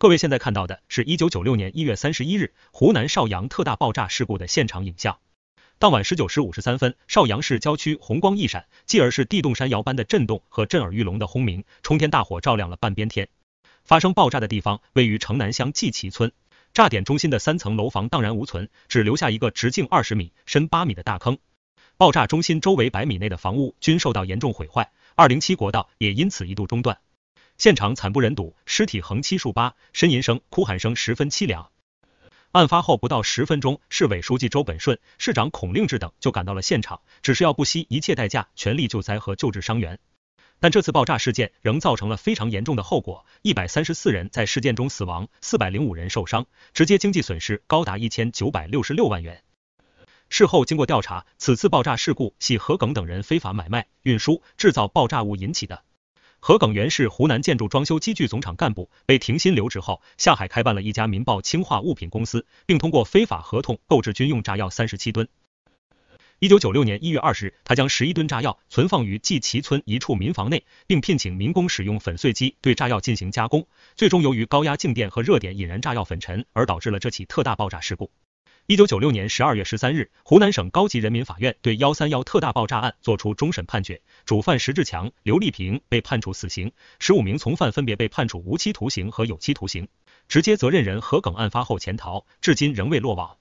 各位现在看到的是一九九六年一月三十一日湖南邵阳特大爆炸事故的现场影像。当晚十九时五十三分，邵阳市郊区红光一闪，继而是地动山摇般的震动和震耳欲聋的轰鸣，冲天大火照亮了半边天。发生爆炸的地方位于城南乡纪旗村，炸点中心的三层楼房荡然无存，只留下一个直径二十米、深八米的大坑。爆炸中心周围百米内的房屋均受到严重毁坏，二零七国道也因此一度中断。现场惨不忍睹，尸体横七竖八，呻吟声、哭喊声十分凄凉。案发后不到十分钟，市委书记周本顺、市长孔令智等就赶到了现场，只是要不惜一切代价全力救灾和救治伤员。但这次爆炸事件仍造成了非常严重的后果：一百三十四人在事件中死亡，四百零五人受伤，直接经济损失高达一千九百六十六万元。事后经过调查，此次爆炸事故系何耿等人非法买卖、运输、制造爆炸物引起的。何耿元是湖南建筑装修机具总厂干部，被停薪留职后，下海开办了一家民爆轻化物品公司，并通过非法合同购置军用炸药三十七吨。一九九六年一月二十日，他将十一吨炸药存放于季旗村一处民房内，并聘请民工使用粉碎机对炸药进行加工，最终由于高压静电和热点引燃炸药粉尘，而导致了这起特大爆炸事故。一九九六年十二月十三日，湖南省高级人民法院对幺三幺特大爆炸案作出终审判决，主犯石志强、刘丽萍被判处死刑，十五名从犯分别被判处无期徒刑和有期徒刑，直接责任人何耿案发后潜逃，至今仍未落网。